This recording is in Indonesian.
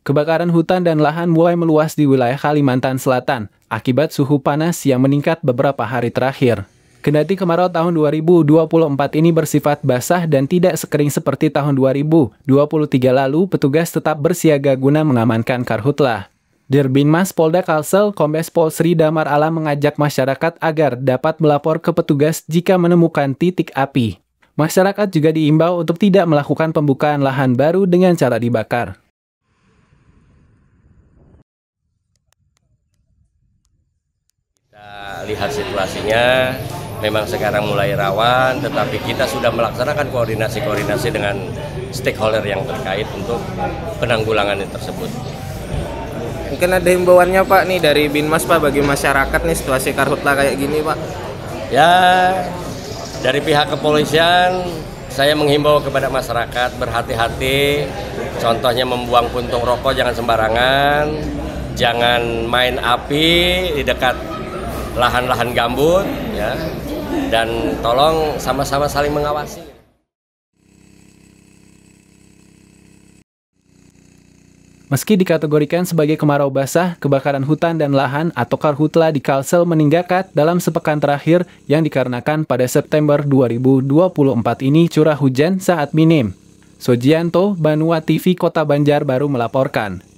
Kebakaran hutan dan lahan mulai meluas di wilayah Kalimantan Selatan akibat suhu panas yang meningkat beberapa hari terakhir. Kendati kemarau tahun 2024 ini bersifat basah dan tidak sekering seperti tahun 2023 lalu, petugas tetap bersiaga guna mengamankan karhutlah. Dirbinmas Polda Kalsel, Kombes Pol Sri Damar Alam mengajak masyarakat agar dapat melapor ke petugas jika menemukan titik api. Masyarakat juga diimbau untuk tidak melakukan pembukaan lahan baru dengan cara dibakar. Kita lihat situasinya, memang sekarang mulai rawan, tetapi kita sudah melaksanakan koordinasi-koordinasi dengan stakeholder yang terkait untuk penanggulangan tersebut. Mungkin ada himbauannya Pak nih dari Binmas Pak bagi masyarakat nih situasi karhutla kayak gini Pak. Ya, dari pihak kepolisian saya menghimbau kepada masyarakat berhati-hati, contohnya membuang puntung rokok jangan sembarangan, jangan main api di dekat lahan-lahan gambut ya dan tolong sama-sama saling mengawasi. Meski dikategorikan sebagai kemarau basah, kebakaran hutan dan lahan atau karhutla di Kalsel meningkat dalam sepekan terakhir yang dikarenakan pada September 2024 ini curah hujan saat minim. Sojianto, Banua TV Kota Banjar baru melaporkan.